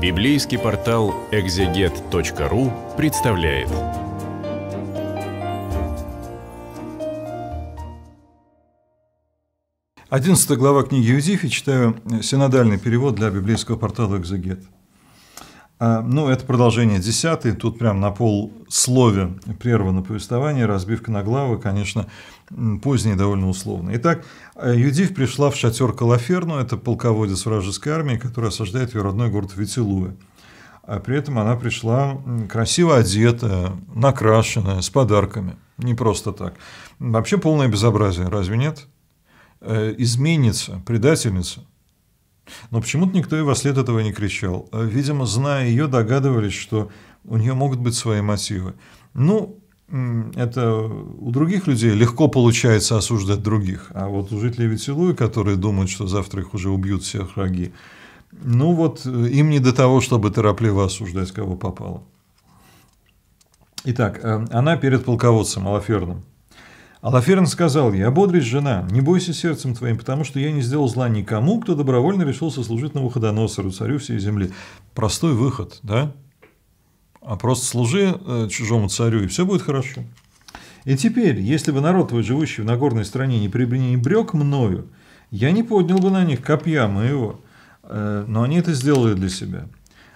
Библейский портал экзегет.ру представляет. Одиннадцатая глава книги Иудифи, читаю синодальный перевод для библейского портала «Экзегет». А, ну, это продолжение десятый. Тут прям на пол слове прервано повествование, разбивка на главы, конечно, позднее довольно условно. Итак, э, Юдив пришла в шатер Калаферну, это полководец вражеской армии, который осаждает ее родной город Витилуэ. А при этом она пришла красиво одетая, накрашенная, с подарками. Не просто так. Вообще полное безобразие, разве нет? Э, изменница, предательница, но почему-то никто и во след этого не кричал. Э, видимо, зная ее, догадывались, что у нее могут быть свои мотивы. Ну, это у других людей легко получается осуждать других. А вот у жителей Ветилуи, которые думают, что завтра их уже убьют всех враги, ну вот э, им не до того, чтобы торопливо осуждать, кого попало. Итак, э, она перед полководцем Алаферным Алаферн сказал ей, «Ободрись, жена, не бойся сердцем твоим, потому что я не сделал зла никому, кто добровольно решился служить Навуходоносору, царю всей земли». Простой выход, да? А просто служи э, чужому царю, и все будет хорошо. И теперь, если бы народ твой, живущий в Нагорной стране, не пренебрег мною, я не поднял бы на них копья моего, э, но они это сделали для себя».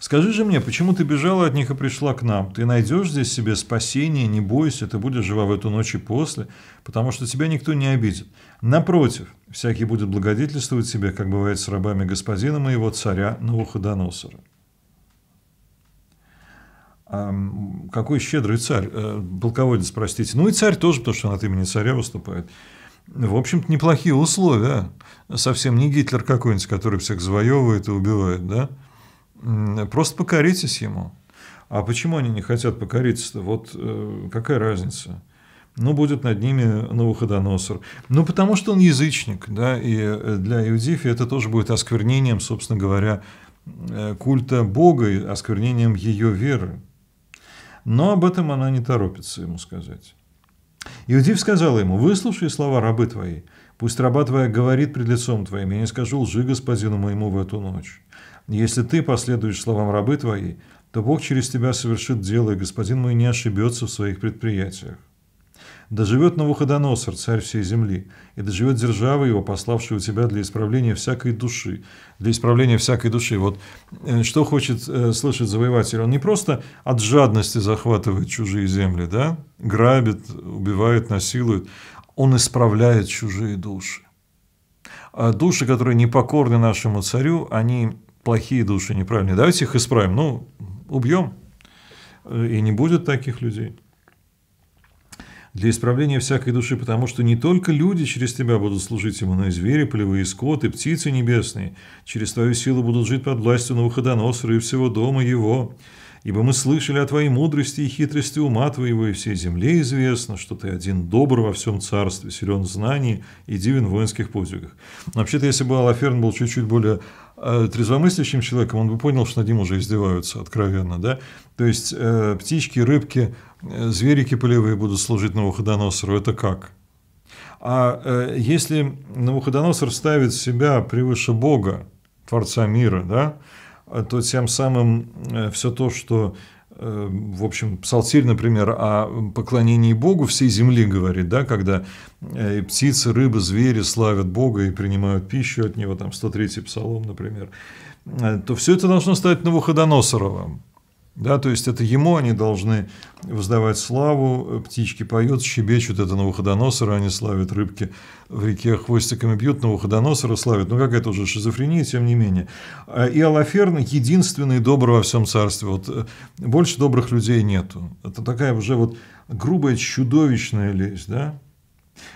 Скажи же мне, почему ты бежала от них и пришла к нам? Ты найдешь здесь себе спасение, не бойся, ты будешь жива в эту ночь и после, потому что тебя никто не обидит. Напротив, всякий будет благодетельствовать тебе, как бывает с рабами господина моего царя Навуходоносора. Какой щедрый царь, э, полководец, простите. Ну и царь тоже, потому что он от имени царя выступает. В общем-то, неплохие условия. А? Совсем не Гитлер какой-нибудь, который всех завоевывает и убивает, да? Просто покоритесь ему. А почему они не хотят покориться-то? Вот э, какая разница? Ну, будет над ними Навуходоносор. Ну, потому что он язычник, да, и э, для иудеев это тоже будет осквернением, собственно говоря, э, культа Бога и осквернением ее веры. Но об этом она не торопится ему сказать. Иудив сказал ему, выслушай слова рабы твоей, пусть раба твоя говорит пред лицом твоим, я не скажу лжи господину моему в эту ночь. Если ты последуешь словам рабы твоей, то Бог через тебя совершит дело, и господин мой не ошибется в своих предприятиях. Доживет Навуходоносор, царь всей земли, и доживет держава его, у тебя для исправления всякой души. Для исправления всякой души. Вот э, что хочет э, слышать завоеватель? Он не просто от жадности захватывает чужие земли, да? грабит, убивает, насилует. Он исправляет чужие души. А души, которые непокорны нашему царю, они плохие души, неправильные. Давайте их исправим. Ну, убьем. Э, и не будет таких людей. Для исправления всякой души, потому что не только люди через тебя будут служить ему, но и звери, полевые скоты, птицы небесные. Через твою силу будут жить под властью Навуходоносора и всего дома его. Ибо мы слышали о твоей мудрости и хитрости ума твоего, и всей земле известно, что ты один добр во всем царстве, силен в и дивен в воинских подвигах. Вообще-то, если бы Алаферн был чуть-чуть более Э, трезвомыслящим человеком, он бы понял, что над ним уже издеваются откровенно. Да? То есть, э, птички, рыбки, э, зверики полевые будут служить Навуходоносору. Это как? А э, если Навуходоносор ставит себя превыше Бога, Творца мира, да, э, то тем самым э, все то, что Э, в общем, Псалтирь, например, о поклонении Богу всей земли говорит, да, когда и э, птицы, рыбы, звери славят Бога и принимают пищу от Него, там 103-й псалом, например, э, то все это должно стать Навуходоносоровым. Да, то есть это ему они должны воздавать славу, птички поют, щебечут, это на Навуходоносора они славят, рыбки в реке хвостиками бьют, на Навуходоносора славят. Ну, какая это уже шизофрения, тем не менее. А, и Алаферн единственный добрый во всем царстве. Вот, э, больше добрых людей нету. Это такая уже вот грубая, чудовищная лесть, да?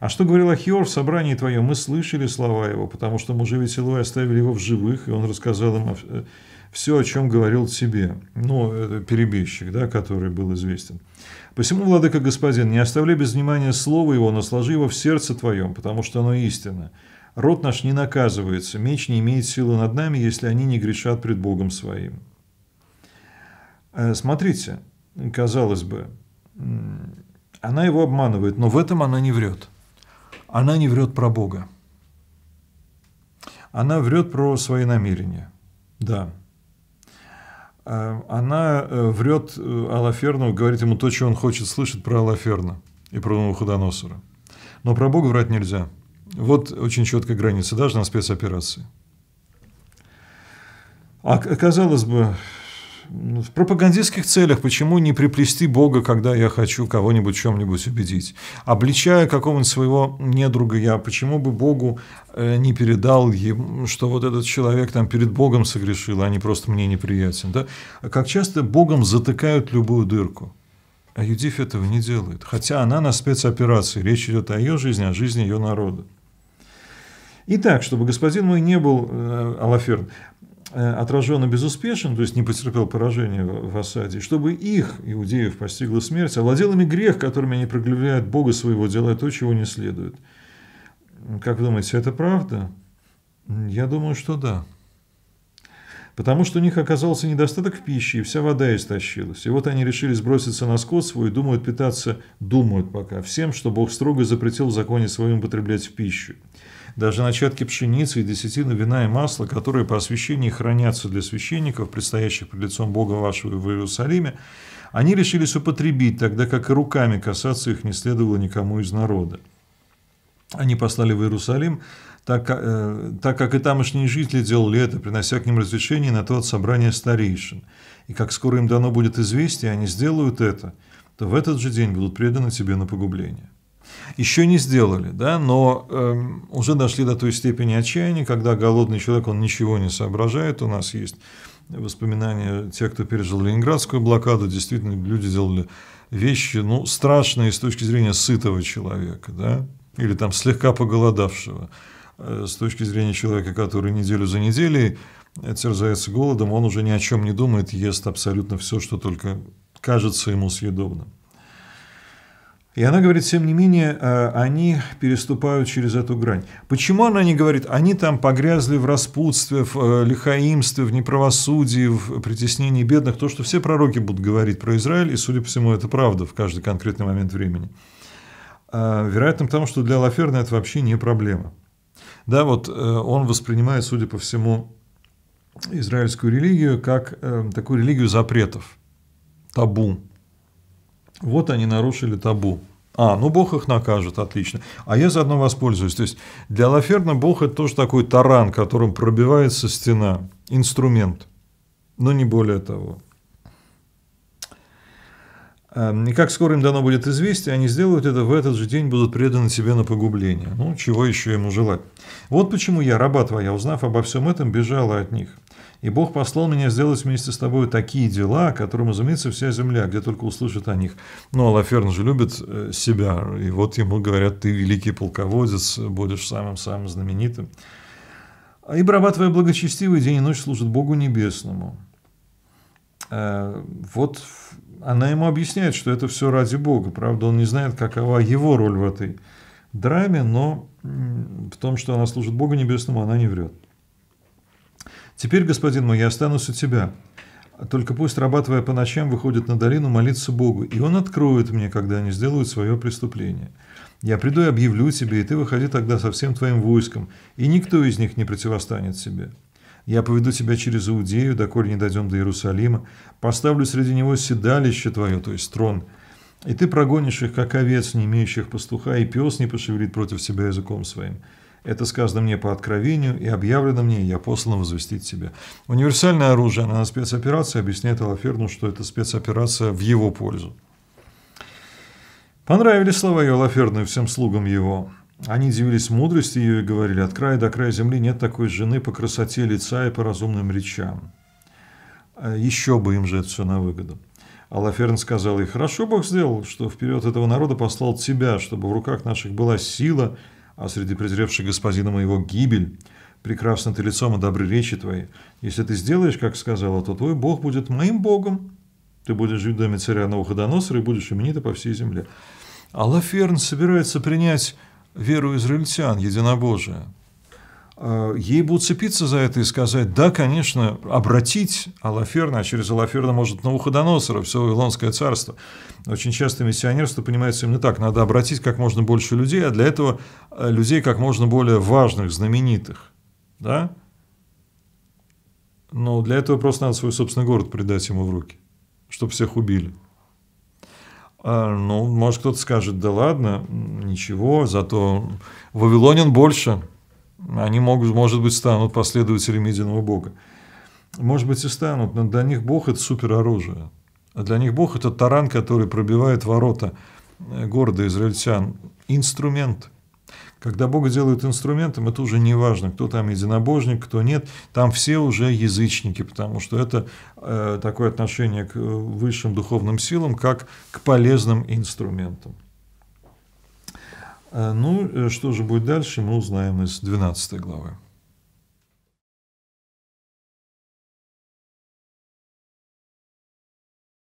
А что говорил Ахиор в собрании твоем? Мы слышали слова его, потому что мужи веселой оставили его в живых, и он рассказал им все, о чем говорил тебе. Ну, это перебежчик, да, который был известен. Посему, владыка господин, не оставляй без внимания слова его, но сложи его в сердце твоем, потому что оно истинно. Род наш не наказывается, меч не имеет силы над нами, если они не грешат пред Богом своим. Э, смотрите, казалось бы, она его обманывает, но в этом она не врет. Она не врет про Бога. Она врет про свои намерения. Да. Э, она э, врет э, Алаферну, говорит ему то, что он хочет слышать про Алаферна и про Новоходоносора. Но про Бога врать нельзя. Вот очень четкая граница, даже на спецоперации. А казалось бы, ну, в пропагандистских целях, почему не приплести Бога, когда я хочу кого-нибудь чем-нибудь убедить? Обличая какого-нибудь своего недруга я, почему бы Богу э, не передал ему, что вот этот человек там перед Богом согрешил, а не просто мне неприятен? Да? Как часто Богом затыкают любую дырку. А Юдиф этого не делает, хотя она на спецоперации, речь идет о ее жизни, о жизни ее народа. Итак, чтобы господин мой не был э, Алаферн, Э, отражен и безуспешен, то есть не потерпел поражение в осаде, чтобы их, иудеев, постигла смерть, овладел ими грех, которым они проглядывают Бога своего, делая то, чего не следует. Как вы думаете, это правда? Я думаю, что да. Потому что у них оказался недостаток пищи, и вся вода истощилась. И вот они решили сброситься на скот свой, думают питаться, думают пока, всем, что Бог строго запретил в законе своем употреблять в пищу. Даже начатки пшеницы и десятины вина и масла, которые по освящении хранятся для священников, предстоящих пред лицом Бога вашего в Иерусалиме, они решились употребить, тогда как и руками касаться их не следовало никому из народа. Они послали в Иерусалим, так, э, так как и тамошние жители делали это, принося к ним разрешение на то от собрания старейшин. И как скоро им дано будет известие, они сделают это, то в этот же день будут преданы тебе на погубление еще не сделали, да, но э, уже дошли до той степени отчаяния, когда голодный человек, он ничего не соображает. У нас есть воспоминания тех, кто пережил Ленинградскую блокаду. Действительно, люди делали вещи, ну, страшные с точки зрения сытого человека, да, или там слегка поголодавшего. Э, с точки зрения человека, который неделю за неделей терзается голодом, он уже ни о чем не думает, ест абсолютно все, что только кажется ему съедобным. И она говорит, тем не менее, э, они переступают через эту грань. Почему она не говорит, они там погрязли в распутстве, в э, лихаимстве, в неправосудии, в притеснении бедных, то, что все пророки будут говорить про Израиль, и, судя по всему, это правда в каждый конкретный момент времени. Э, вероятно, потому что для Лаферна это вообще не проблема. Да, вот он воспринимает, судя по всему, израильскую религию как такую религию запретов, табу, вот они нарушили табу. А, ну Бог их накажет, отлично. А я заодно воспользуюсь. То есть для Лаферна Бог это тоже такой таран, которым пробивается стена, инструмент, но не более того. Эм, и как скоро им дано будет известие, они сделают это, в этот же день будут преданы тебе на погубление. Ну, чего еще ему желать? Вот почему я, раба твоя, узнав обо всем этом, бежала от них. И Бог послал меня сделать вместе с тобой такие дела, которым изумится вся земля, где только услышит о них. Ну, Алаферн же любит э, себя, и вот ему говорят, ты великий полководец, будешь самым-самым знаменитым. И раба твоя благочестивый день и ночь служит Богу Небесному. Э, вот она ему объясняет, что это все ради Бога. Правда, он не знает, какова его роль в этой драме, но в том, что она служит Богу Небесному, она не врет. «Теперь, господин мой, я останусь у тебя. Только пусть, работая по ночам, выходит на долину молиться Богу, и он откроет мне, когда они сделают свое преступление. Я приду и объявлю тебе, и ты выходи тогда со всем твоим войском, и никто из них не противостанет себе». Я поведу тебя через Иудею, доколе не дойдем до Иерусалима, поставлю среди него седалище твое, то есть трон, и ты прогонишь их, как овец, не имеющих пастуха, и пес не пошевелит против себя языком своим. Это сказано мне по откровению, и объявлено мне, и я послан возвестить себя. Универсальное оружие Она на спецоперации объясняет Алаферну, что это спецоперация в его пользу. Понравились слова ее Алаферну и всем слугам его. Они дивились мудрости ее и говорили, от края до края земли нет такой жены по красоте лица и по разумным речам. А Еще бы им же это все на выгоду. Алаферн сказал ей, хорошо Бог сделал, что вперед этого народа послал тебя, чтобы в руках наших была сила – а среди презревших господина моего гибель. Прекрасно ты лицом и добры речи твои. Если ты сделаешь, как сказала, то твой Бог будет моим Богом. Ты будешь жить в доме царя Навуходоносора и будешь именита по всей земле. Алаферн собирается принять веру израильтян, единобожие. А, ей будут цепиться за это и сказать, да, конечно, обратить Алаферна, а через Алаферна может на ухо Навуходоносора, все Вавилонское царство. Очень часто миссионерство понимается именно так, надо обратить как можно больше людей, а для этого э, людей как можно более важных, знаменитых. Да? Но для этого просто надо свой собственный город придать ему в руки, чтобы всех убили. А, ну, может, кто-то скажет, да ладно, ничего, зато Вавилонин больше – они, могут, может быть, станут последователями единого Бога. Может быть, и станут, но для них Бог – это супероружие. А для них Бог – это таран, который пробивает ворота э, города израильтян. Инструмент. Когда Бога делают инструментом, это уже не важно, кто там единобожник, кто нет. Там все уже язычники, потому что это э, такое отношение к э, высшим духовным силам, как к полезным инструментам. А, ну, э, что же будет дальше, мы узнаем из 12 главы.